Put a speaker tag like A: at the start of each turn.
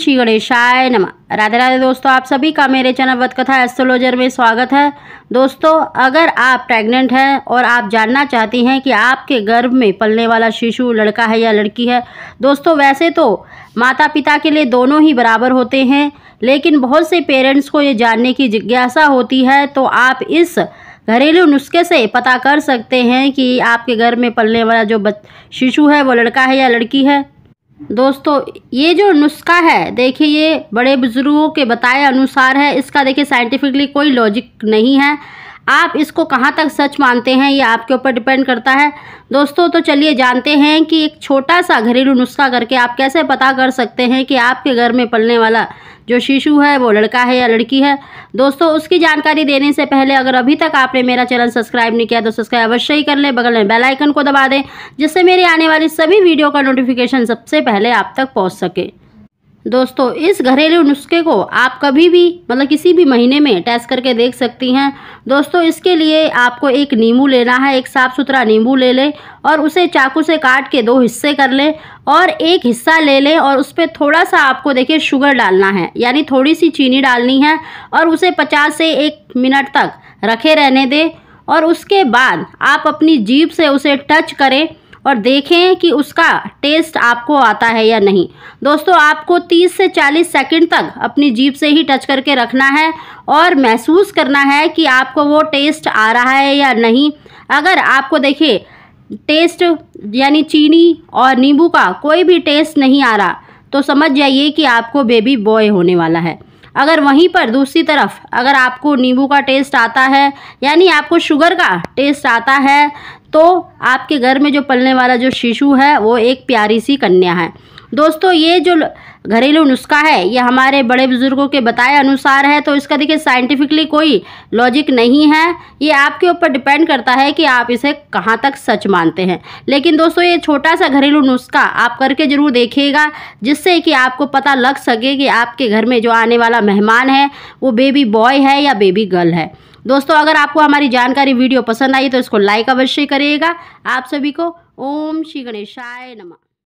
A: श्री गणेशाय नमः राधे राधे दोस्तों आप सभी का मेरे चैनल वत कथा एस्ट्रोलॉजर में स्वागत है दोस्तों अगर आप प्रेग्नेंट हैं और आप जानना चाहती हैं कि आपके गर्भ में पलने वाला शिशु लड़का है या लड़की है दोस्तों वैसे तो माता पिता के लिए दोनों ही बराबर होते हैं लेकिन बहुत से पेरेंट्स को ये जानने की जिज्ञासा होती है तो आप इस घरेलू नुस्खे से पता कर सकते हैं कि आपके घर में पलने वाला जो शिशु है वो लड़का है या लड़की है दोस्तों ये जो नुस्खा है देखिए ये बड़े बुज़ुर्गों के बताए अनुसार है इसका देखिए साइंटिफिकली कोई लॉजिक नहीं है आप इसको कहाँ तक सच मानते हैं ये आपके ऊपर डिपेंड करता है दोस्तों तो चलिए जानते हैं कि एक छोटा सा घरेलू नुस्खा करके आप कैसे पता कर सकते हैं कि आपके घर में पलने वाला जो शिशु है वो लड़का है या लड़की है दोस्तों उसकी जानकारी देने से पहले अगर अभी तक आपने मेरा चैनल सब्सक्राइब नहीं किया तो सब्सक्राइब अवश्य ही कर लें बगल में बेल आइकन को दबा दें जिससे मेरी आने वाली सभी वीडियो का नोटिफिकेशन सबसे पहले आप तक पहुँच सके दोस्तों इस घरेलू नुस्खे को आप कभी भी मतलब किसी भी महीने में टेस्ट करके देख सकती हैं दोस्तों इसके लिए आपको एक नींबू लेना है एक साफ़ सुथरा नींबू ले लें और उसे चाकू से काट के दो हिस्से कर लें और एक हिस्सा ले लें और उस पर थोड़ा सा आपको देखिए शुगर डालना है यानी थोड़ी सी चीनी डालनी है और उसे पचास से एक मिनट तक रखे रहने दें और उसके बाद आप अपनी जीप से उसे टच करें और देखें कि उसका टेस्ट आपको आता है या नहीं दोस्तों आपको 30 से 40 सेकंड तक अपनी जीप से ही टच करके रखना है और महसूस करना है कि आपको वो टेस्ट आ रहा है या नहीं अगर आपको देखिए टेस्ट यानी चीनी और नींबू का कोई भी टेस्ट नहीं आ रहा तो समझ जाइए कि आपको बेबी बॉय होने वाला है अगर वहीं पर दूसरी तरफ अगर आपको नींबू का टेस्ट आता है यानी आपको शुगर का टेस्ट आता है तो आपके घर में जो पलने वाला जो शिशु है वो एक प्यारी सी कन्या है दोस्तों ये जो घरेलू नुस्खा है ये हमारे बड़े बुजुर्गों के बताए अनुसार है तो इसका देखिए साइंटिफिकली कोई लॉजिक नहीं है ये आपके ऊपर डिपेंड करता है कि आप इसे कहाँ तक सच मानते हैं लेकिन दोस्तों ये छोटा सा घरेलू नुस्खा आप करके ज़रूर देखिएगा जिससे कि आपको पता लग सके कि आपके घर में जो आने वाला मेहमान है वो बेबी बॉय है या बेबी गर्ल है दोस्तों अगर आपको हमारी जानकारी वीडियो पसंद आई तो इसको लाइक अवश्य करिएगा आप सभी को ओम श्री गणेशाय नमः